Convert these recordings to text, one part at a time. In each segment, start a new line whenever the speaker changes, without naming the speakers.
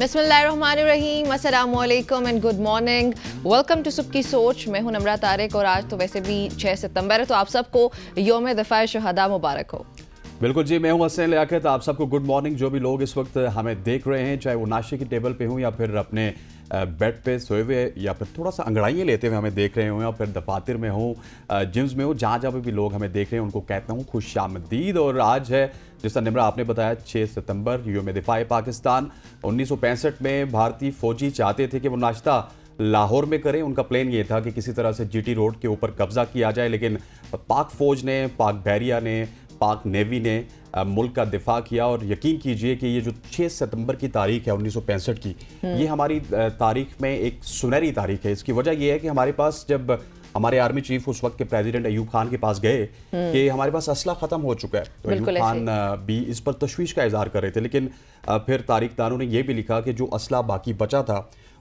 बिसमीम and good morning welcome to सुब की सोच मैं हूं नम्रा तारिक और आज तो वैसे भी 6 सितंबर है तो आप सबको योम दफ़ा शहदा मुबारक हो
बिल्कुल जी मैं हूं हसन लियाकत आप सबको गुड मॉर्निंग जो भी लोग इस वक्त हमें देख रहे हैं चाहे वो नाशे की टेबल पे हूँ या फिर अपने बेड पे सोए हुए या फिर थोड़ा सा अंगड़ाइयाँ लेते हुए हमें देख रहे हों या फिर दफातर में हों जिम्स में हो जहाँ जहाँ पर भी लोग हमें देख रहे हैं उनको कहता हूँ खुश आमदीद और आज है जैसा निम्रा आपने बताया 6 सितंबर में दिफाए पाकिस्तान उन्नीस में भारतीय फौजी चाहते थे कि वो नाश्ता लाहौर में करें उनका प्लान ये था कि किसी तरह से जीटी रोड के ऊपर कब्जा किया जाए लेकिन पाक फौज ने पाक बैरिया ने पाक नेवी ने मुल्क का दिफा किया और यकीन कीजिए कि ये जो 6 सितंबर की तारीख है उन्नीस की हम्म। ये हमारी तारीख में एक सुनहरी तारीख है इसकी वजह यह है कि हमारे पास जब हमारे आर्मी चीफ उस वक्त के प्रेसिडेंट अयूब खान के पास गए हम्म। कि हमारे पास असला ख़त्म हो चुका है तो अयूब खान भी इस पर तशवीश का इजहार कर रहे थे लेकिन फिर दानों ने यह भी लिखा कि जो असला बाकी बचा था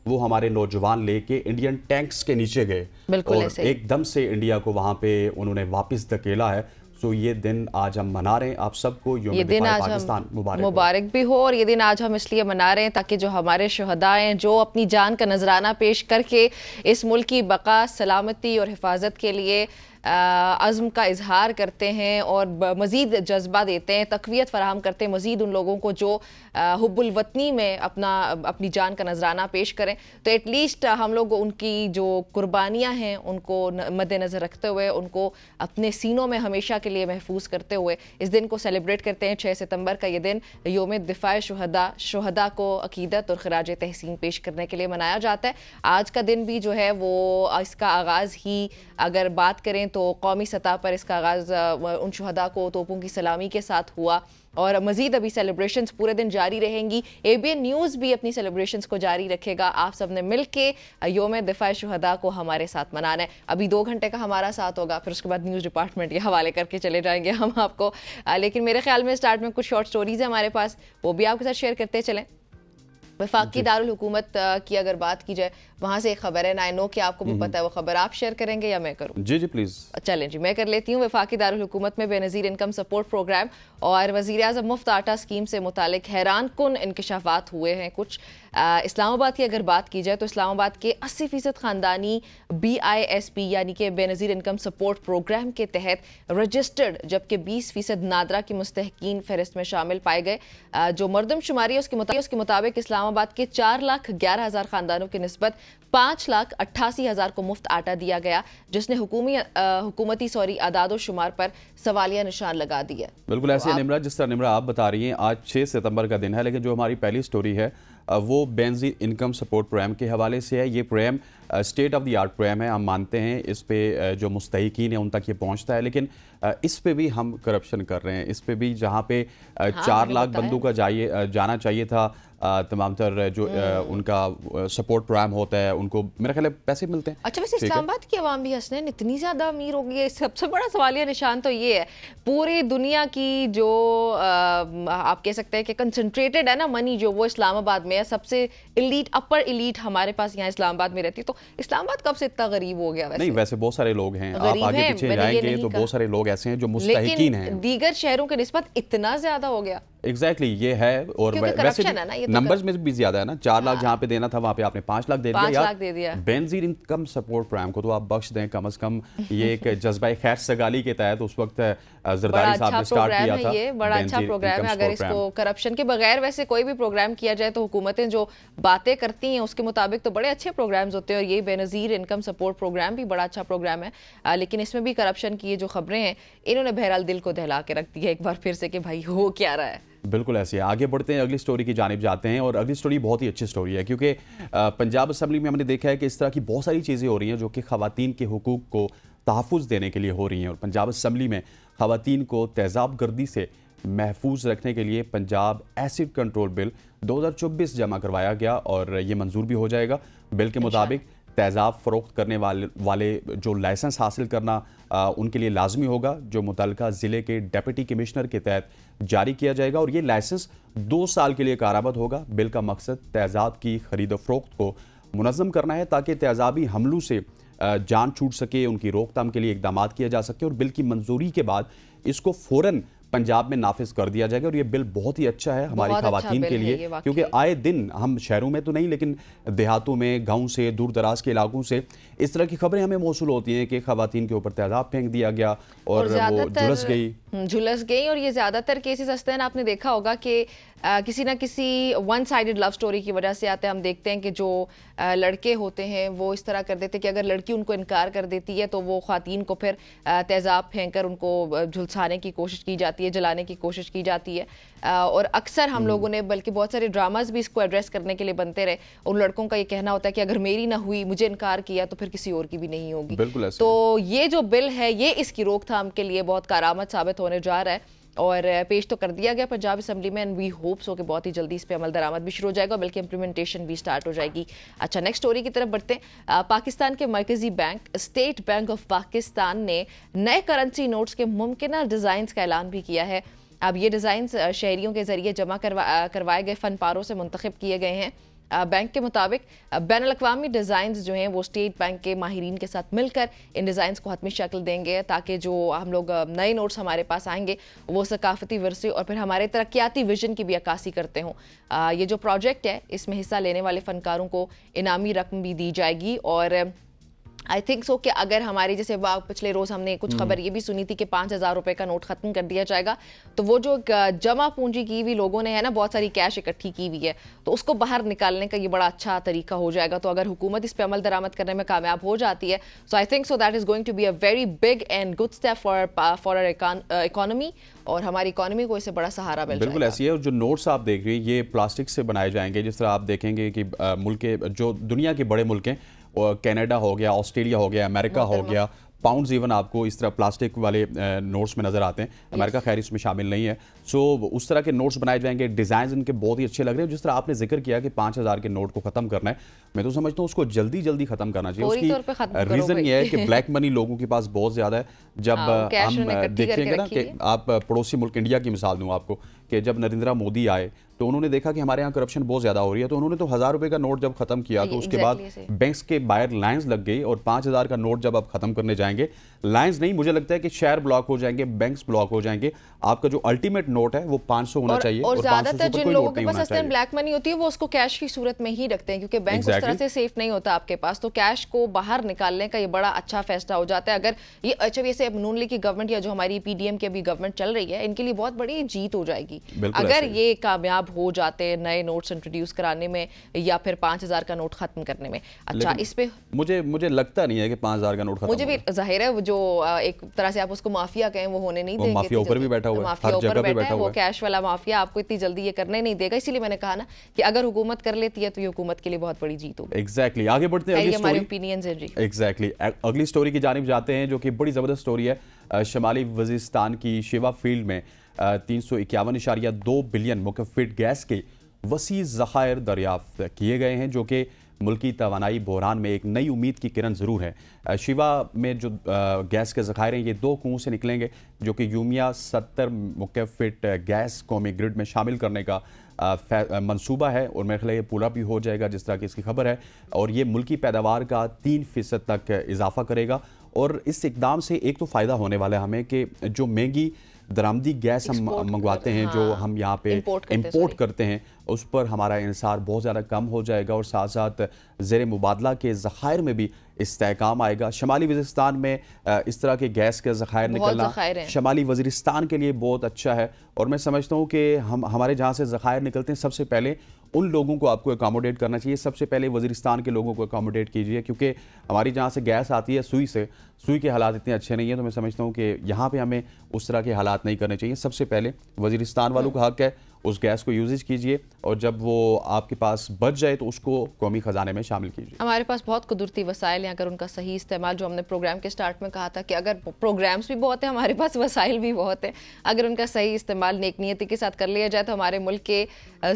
वो हमारे नौजवान लेके इंडियन टैंक्स के नीचे गए और एकदम से इंडिया को वहाँ पे उन्होंने वापस धकेला है सो ये दिन आज हम मना रहे हैं आप सबको ये दिन आज पाकिस्तान मुबारक
मुबारक भी हो और ये दिन आज हम इसलिए मना रहे हैं ताकि जो हमारे हैं जो अपनी जान का नजराना पेश करके इस मुल्क की बका सलामती और हिफाजत के लिए अज़म का इजहार करते हैं और मज़ीद जज्बा देते हैं तकवीत फ़राहम करते हैं मज़ीद उन लोगों को जो हब्बुलवतनी में अपना अपनी जान का नजराना पेश करें तो एटलीस्ट हम लोग उनकी जो कुर्बानियाँ हैं उनको मद्नज़र रखते हुए उनको अपने सीनों में हमेशा के लिए महफूज करते हुए इस दिन को सेलिब्रेट करते हैं छः सितम्बर का ये दिन योम दिफा शहदा शहदा को अकीदत और खराज तहसीन पेश करने के लिए मनाया जाता है आज का दिन भी जो है वो इसका आगाज़ ही अगर बात करें करें तो कौमी सतह पर इसका आगाज़ उन शहदा को तोपों की सलामी के साथ हुआ और मजीद अभी सेलिब्रेशन पूरे दिन जारी रहेंगी ए बी एन न्यूज़ भी अपनी सेलिब्रेशन को जारी रखेगा आप सब ने मिल के योम दिफा शहदा को हमारे साथ मनाना है अभी दो घंटे का हमारा साथ होगा फिर उसके बाद न्यूज़ डिपार्टमेंट के हवाले करके चले जाएंगे हम आपको लेकिन मेरे ख्याल में स्टार्ट में कुछ शॉर्ट स्टोरीज़ हैं हमारे पास वो भी आपके साथ शेयर करते चलें वफाक दारकूमत की अगर बात की जाए वहाँ से एक खबर है नाइनो नो आपको भी हम्म। पता है वो खबर आप शेयर करेंगे या मैं करूँ जी जी प्लीज़ चलें जी मैं कर लेती हूँ वफाकी दारकूमत में बेनज़ीर इनकम सपोर्ट प्रोग्राम और वजी अजम मुफ्त आटा स्कीम से मुतल हैरान कन इंकशाफात हुए हैं कुछ इस्लामाबाद की अगर बात की जाए तो इस्लामाबाद के 80 फीसद ख़ानदानी बी आई एस पी यानी कि बेनज़ीर इनकम सपोर्ट प्रोग्राम के तहत रजिस्टर्ड जबकि 20 फीसद नादरा की मुस्तकिन फहरिस्त में शामिल पाए गए जो मरदमशुमारी है उसके मुताबिक उसके मुताबिक इस्लामाबाद के चार लाख ग्यारह हज़ार ख़ानदानों की नस्बत पाँच लाख अट्ठासी हज़ार को मुफ्त आटा दिया गया जिसने हुकूमी हुकूमती सॉरी अदाद शुमार पर सवालिया निशान लगा दिया
बिल्कुल ऐसे तो निमरा जिस तरह निमरा आप बता रही हैं आज छः सितंबर का दिन है लेकिन जो हमारी पहली स्टोरी है वो बेंजीन इनकम सपोर्ट प्रोग्राम के हवाले से है ये programme state of the art programme है हम मानते हैं इस पे जो मुस्तकिन है उन तक ये पहुंचता है लेकिन इस पे भी हम करप्शन कर रहे हैं इस पे भी जहाँ पे हाँ, चार लाख बंदू का जाइए जाना चाहिए था तमाम तर जो हम्म। उनका सपोर्ट प्रोग्राम होता है उनको मेरा ख्याल है पैसे मिलते हैं अच्छा वैसे इस्लामाबाद
की आवाम भी हंसने इतनी ज़्यादा अमीर हो गई है सबसे बड़ा सवालिया निशान तो ये है पूरी दुनिया की जो आप कह सकते हैं कि कंसनट्रेटेड है ना मनी जो वो इस्लामाबाद में है सबसे इलीट अपर इलीट हमारे पास यहाँ इस्लामाबाद में रहती है तो इस्लामाबाद कब से इतना गरीब हो गया वैसे नहीं
वैसे बहुत सारे लोग हैं आप आगे हैं, पीछे जाएंगे तो बहुत सारे लोग ऐसे हैं जो मुस्तकिन हैं
दीगर शहरों के निस्बत इतना ज्यादा हो गया
एग्जैक्टली exactly, ये है और वैसे है ना, ये नंबर्स तो में भी ज्यादा है ना चार लाख हाँ। जहाँ पे देना था वहाँ पे आपने पांच लाख दे दे दिया बेनजीर इनकम सपोर्ट प्रोग्राम को तो आप बख्श दें कम अज कम ये एक जज्बा खैर सगाली के तहत उस वक्त जरदारी साहब अच्छा ने स्टार्ट किया था ये बड़ा अच्छा प्रोग्राम है अगर इसको
करप्शन के बगैर वैसे कोई भी प्रोग्राम किया जाए तो हुकूमतें जो बातें करती हैं उसके मुताबिक तो बड़े अच्छे प्रोग्राम्स होते हैं और ये बेनज़ीर इनकम सपोर्ट प्रोग्राम भी बड़ा अच्छा प्रोग्राम है लेकिन इसमें भी करप्शन की ये जो खबरें हैं इन्होंने बहरहाल दिल को दहला के रख दिया एक बार फिर से कि भाई हो क्या रहा है
बिल्कुल ऐसे है आगे बढ़ते हैं अगली स्टोरी की जानब जाते हैं और अगली स्टोरी बहुत ही अच्छी स्टोरी है क्योंकि पंजाब असम्बली में हमने देखा है कि इस तरह की बहुत सारी चीज़ें हो रही हैं जो कि खातन के हकूक़ को तहफ़ देने के लिए हो रही हैं और पंजाब असम्बली में खातन को तेजाब गर्दी से महफूज रखने के लिए पंजाब एसिड कंट्रोल बिल 2024 जमा करवाया गया और ये मंजूर भी हो जाएगा बिल के अच्छा। मुताबिक तेजाब फ़रोख्त करने वाले वाले जो लाइसेंस हासिल करना आ, उनके लिए लाजमी होगा जो मुतल ज़िले के डेप्टी कमिश्नर के तहत जारी किया जाएगा और ये लाइसेंस दो साल के लिए कारामद होगा बिल का मकसद तेजाब की खरीद फरोख्त को मनज़म करना है ताकि तेजाबी हमलों से जान छूट सके उनकी रोकथाम के लिए इकदाम किया जा सके और बिल की मंजूरी के बाद इसको फ़ौरन पंजाब में नाफिज कर दिया जाएगा और ये बिल बहुत ही अच्छा है हमारी खातन अच्छा के लिए क्योंकि आए दिन हम शहरों में तो नहीं लेकिन देहातों में गाँव से दूर दराज के इलाकों से इस तरह की खबरें हमें मौसू होती हैं कि खातन के ऊपर तेजाब फेंक दिया गया और, वो झुलस गई
हम्म, झुलस गई और ये ज़्यादातर केसेस हस्ते आपने देखा होगा कि आ, किसी ना किसी वन साइडेड लव स्टोरी की वजह से आते हैं हम देखते हैं कि जो आ, लड़के होते हैं वो इस तरह कर देते हैं कि अगर लड़की उनको इनकार कर देती है तो वो खातन को फिर तेज़ाब फेंक कर उनको झुलसाने की कोशिश की जाती जाती है जलाने की कोशिश की जाती है और अक्सर हम हम्म। लोगों ने बल्कि बहुत सारे ड्रामाज भी इसको एड्रेस करने के लिए बनते रहे उन लड़कों का ये कहना होता है कि अगर मेरी ना हुई मुझे इनकार किया तो फिर किसी और की भी नहीं
होगी तो
ये जो बिल है ये इसकी रोकथाम के लिए बहुत कारामद साबित होने जा रहा है और पेश तो कर दिया गया पंजाब असम्बली में एंड वी होप सो कि बहुत ही जल्दी इस पर अमल दरामद भी शुरू हो जाएगा बल्कि इंप्लीमेंटेशन भी स्टार्ट हो जाएगी अच्छा नेक्स्ट स्टोरी की तरफ बढ़ते हैं पाकिस्तान के मरकजी bank state bank of Pakistan ने नए करेंसी नोट्स के मुमकिन डिज़ाइन का ऐलान भी किया है अब ये डिज़ाइन शहरीों के ज़रिए जमा करवा करवाए गए फन पारों से मुंतखब किए गए हैं बैंक के मुताबिक बैन अवी डिज़ाइन जो हैं वो स्टेट बैंक के माहरीन के साथ मिलकर इन डिज़ाइन को हतमी शक्ल देंगे ताकि जो हम लोग नए नोट्स हमारे पास आएंगे वो सकाफती वरसे और फिर हमारे तरक्याती विजन की भी अक्सी करते हों ये जो प्रोजेक्ट है इसमें हिस्सा लेने वाले फ़नकारों को इनामी रकम भी दी जाएगी और आई थिंक सो कि अगर हमारी जैसे पिछले रोज हमने कुछ हम्म। खबर ये भी सुनी थी कि पांच हज़ार रुपए का नोट ख़त्म कर दिया जाएगा तो वो जो जमा पूंजी की हुई लोगों ने है ना बहुत सारी कैश इकट्ठी की हुई है तो उसको बाहर निकालने का ये बड़ा अच्छा तरीका हो जाएगा तो अगर हुकूमत इस पर अमल दरामद करने में कामयाब हो जाती है so I think so that is going to be a very big and good step for for economy और हमारी इकोनॉमी को इससे बड़ा सहारा मिल बिल्कुल
ऐसी है और जो नोट्स आप देख रही हैं ये प्लास्टिक से बनाए जाएंगे जिस तरह आप देखेंगे कि मुल्क जो दुनिया के बड़े मुल्क हैं कनाडा हो गया ऑस्ट्रेलिया हो गया अमेरिका हो गया पाउंड्स इवन आपको इस तरह प्लास्टिक वाले नोट्स में नज़र आते हैं अमेरिका खैर इसमें शामिल नहीं है सो so, उस तरह के नोट्स बनाए जाएंगे डिज़ाइन इनके बहुत ही अच्छे लग रहे हैं जिस तरह आपने जिक्र किया कि पाँच हज़ार के नोट को ख़त्म करना है मैं तो समझता हूँ उसको जल्दी जल्दी ख़त्म करना चाहिए उसकी रीज़न ये है कि ब्लैक मनी लोगों के पास बहुत ज़्यादा है जब हाँ, हम देखेंगे ना कि आप पड़ोसी मुल्क इंडिया की मिसाल दूँ आपको कि जब नरेंद्र मोदी आए तो उन्होंने देखा कि हमारे यहाँ करप्शन बहुत ज़्यादा हो रही है तो उन्होंने तो हज़ार रुपए का नोट जब ख़त्म किया तो उसके बाद बैंक्स के बाहर लाइन्स लग गई और पांच हज़ार का नोट जब आप ख़त्म करने जाएंगे लाइन्स नहीं मुझे लगता है कि शेयर ब्लॉक हो जाएंगे बैंक्स ब्लॉक हो जाएंगे आपका जो अल्टीमेट नोट है वो पांच सौ होना चाहिए और ज़्यादातर जिन लोगों के पास
ब्लैक मनी होती है वो उसको कैश की सूरत में ही रखते हैं क्योंकि बैंक उस तरह से सेफ नहीं होता आपके पास तो कैश को बाहर निकालने का ये बड़ा अच्छा फैसला हो जाता है अगर ये अच्छा वैसे नून लीग की गवर्नमेंट या जो हमारी पीडीएम की अभी गवर्नमेंट चल रही है इनके लिए बहुत बड़ी जीत हो जाएगी अगर ये कामयाब कामयाब हो जाते हैं नए नोट्स इंट्रोड्यूस कराने में या फिर पाँच हज़ार का नोट ख़त्म करने में अच्छा इस पर
मुझे मुझे लगता नहीं है कि पाँच हज़ार का नोट खत्म मुझे
भी जाहिर है जो एक तरह से आप उसको माफिया कहें वो होने नहीं देंगे माफिया ऊपर भी बैठा हुआ माफिया ऊपर बैठा है वो कैश वाला माफिया आपको इतनी जल्दी ये करने नहीं देगा इसीलिए मैंने कहा ना कि अगर हुकूमत कर लेती है तो ये हुकूमत के लिए बहुत बड़ी जीत होगी
एग्जैक्टली आगे बढ़ते हैं हमारे
ओपिनियंस है जी
एग्जैक्टली अगली स्टोरी की जानब जाते हैं जो कि बड़ी ज़बरदस्त स्टोरी है शमाली वजिस्तान की शिवा फील्ड में तीन सौ इक्यावन इशारिया दो बिलियन मुकफिड गैस के वसी ज़खायर दरियाफ्त किए गए हैं जो कि मुल्की तोानाई बहरान में एक नई उम्मीद की किरण ज़रूर है शिवा में जो गैस के ज़खायर हैं ये दो कुओं से निकलेंगे जो कि यूमिया सत्तर मुकफिट गैस कौमी ग्रिड में शामिल करने का मनसूबा है और मेरे ख्याल ये पूरा भी हो जाएगा जिस तरह की इसकी खबर है और ये मुल्की पैदावार का तीन फ़ीसद तक इजाफा करेगा और इस इकदाम से एक तो फ़ायदा होने वाला है हमें कि जो महंगी दरामदी गैस हम मंगवाते हैं जो हाँ। हम यहाँ पे इम्पोर्ट करते हैं उस पर हमारा इंसार बहुत ज़्यादा कम हो जाएगा और साथ साथ ज़र मुबादला के ज़ख़ायर में भी इसकाम आएगा शमाली वजरिस्तान में इस तरह के गैस के ज़ख़ायर निकलना शमाली वजरिस्तान के लिए बहुत अच्छा है और मैं समझता हूँ कि हम हमारे जहाँ से ज़ख़ायर निकलते हैं सबसे पहले उन लोगों को आपको एकोमोडेट करना चाहिए सबसे पहले वजीरिस्तान के लोगों को एकोमोडेट कीजिए क्योंकि हमारी जहाँ से गैस आती है सुई से सुई के हालात इतने अच्छे नहीं हैं तो मैं समझता हूँ कि यहाँ पर हमें उस तरह के हालात नहीं करने चाहिए सबसे पहले वजीरस्तान वालों का हक है उस गैस को यूजेज कीजिए और जब वो आपके पास बच जाए तो उसको कौमी ख़जाने में शामिल कीजिए
हमारे पास बहुत कुदरती वसाइल हैं अगर उनका सही इस्तेमाल जो हमने प्रोग्राम के स्टार्ट में कहा था कि अगर प्रोग्राम्स भी बहुत हैं हमारे पास वसाइल भी बहुत हैं अगर उनका सही इस्तेमाल नेक के साथ कर लिया जाए तो हमारे मुल्क के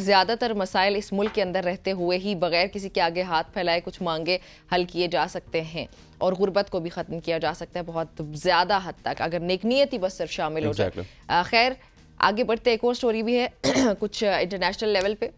ज़्यादातर मसाइल इस मुल्क के अंदर रहते हुए ही बगैर किसी के आगे हाथ फैलाए कुछ मांगे हल किए जा सकते हैं और गुर्बत को भी ख़त्म किया जा सकता है बहुत ज़्यादा हद तक अगर नेकनीयती बस सिर्फ शामिल हो जाए खैर आगे बढ़ते एक और स्टोरी भी है कुछ इंटरनेशनल लेवल पे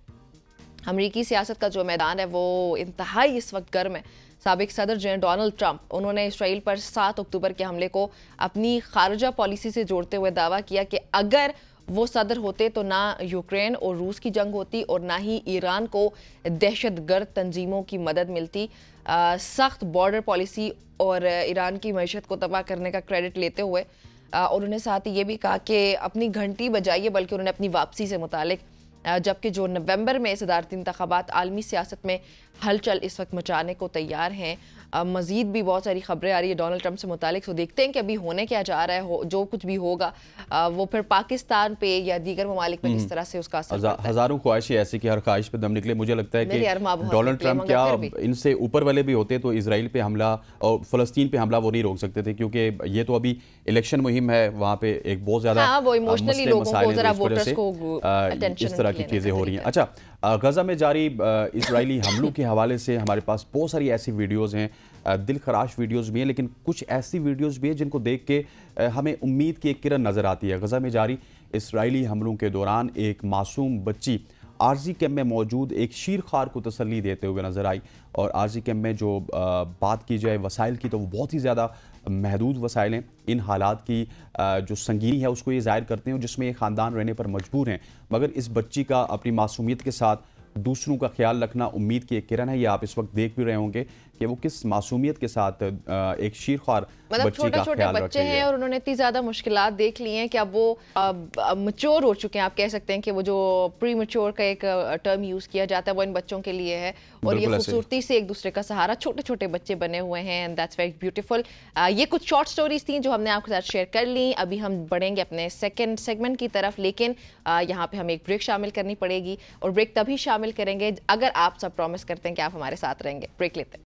अमरीकी सियासत का जो मैदान है वो इंतहाई इस वक्त गर्म है सबक सदर जो है डोनल्ड ट्रंप उन्होंने इसराइल पर सात अक्टूबर के हमले को अपनी खारजा पॉलिसी से जोड़ते हुए दावा किया कि अगर वो सदर होते तो ना यूक्रेन और रूस की जंग होती और ना ही ईरान को दहशत गर्द तंजीमों की मदद मिलती सख्त बॉर्डर पॉलिसी और ईरान की मीशत को तबाह करने का क्रेडिट लेते हुए और उन्होंने साथ ही ये भी कहा कि अपनी घंटी बजाइए बल्कि उन्होंने अपनी वापसी से मुतल जबकि जो नवंबर में सदारती इंतबात आलमी सियासत में हलचल इस वक्त मचाने को तैयार हैं मज़ीद भी बहुत सारी ख़बरें आ रही है डोनाल्ड ट्रंप से मुतालिक तो देखते हैं कि अभी होने क्या जा रहा है हो, जो कुछ भी होगा आ, वो फिर पाकिस्तान पे या दीगर ममालिक पर इस हम्म। तरह से उसका असर हजा,
हज़ारों ख्वाहिशें ऐसी कि हर ख्वाहिश पे दम निकले मुझे लगता है कि डोनाल्ड ट्रंप क्या इनसे ऊपर वाले भी होते तो इसराइल पर हमला और फ़लस्तीन पर हमला वो नहीं रोक सकते थे क्योंकि ये तो अभी इलेक्शन मुहिम है वहाँ पे एक बहुत ज़्यादा हाँ, इस तरह की चीज़ें हो रही हैं अच्छा गज़ा में जारी इसराइली हमलों के हवाले से हमारे पास बहुत सारी ऐसी वीडियोस हैं दिल खराश वीडियोज़ भी हैं लेकिन कुछ ऐसी वीडियोज़ भी हैं जिनको देख के हमें उम्मीद की एक किरण नज़र आती है गज़ा में जारी इसराइली हमलों के दौरान एक मासूम बच्ची आरजी कैम्प में मौजूद एक शीर खार को तसली देते हुए नज़र आई और आरजी कैम्प में जो बात की जाए वसाइल की तो वो बहुत ही ज़्यादा महदूद वसाइल हैं इन हालात की जो संगीनी है उसको ये जाहिर करते हैं जिसमें ये ख़ानदान रहने पर मजबूर हैं मगर इस बच्ची का अपनी मासूमियत के साथ दूसरों का ख्याल रखना उम्मीद की एक किरण है ये आप इस वक्त देख भी रहे होंगे कि वो किस मासूमियत के साथ एक खार मतलब छोटे छोटे बच्चे हैं और
उन्होंने इतनी ज़्यादा मुश्किल देख ली हैं कि अब वो मच्योर हो चुके हैं आप कह सकते हैं कि वो जो प्री मच्योर का एक टर्म यूज़ किया जाता है वो इन बच्चों के लिए है और ये खूबसूरती से एक दूसरे का सहारा छोटे छोटे बच्चे बने हुए हैं एंड दैट्स वेरी ब्यूटीफुल ये कुछ शॉर्ट स्टोरीज थी जो हमने आपके साथ शेयर कर ली अभी हम बढ़ेंगे अपने सेकेंड सेगमेंट की तरफ लेकिन यहाँ पे हमें एक ब्रेक शामिल करनी पड़ेगी और ब्रेक तभी शामिल करेंगे अगर आप सब प्रॉमिस करते हैं कि आप हमारे साथ रहेंगे ब्रेक लेते हैं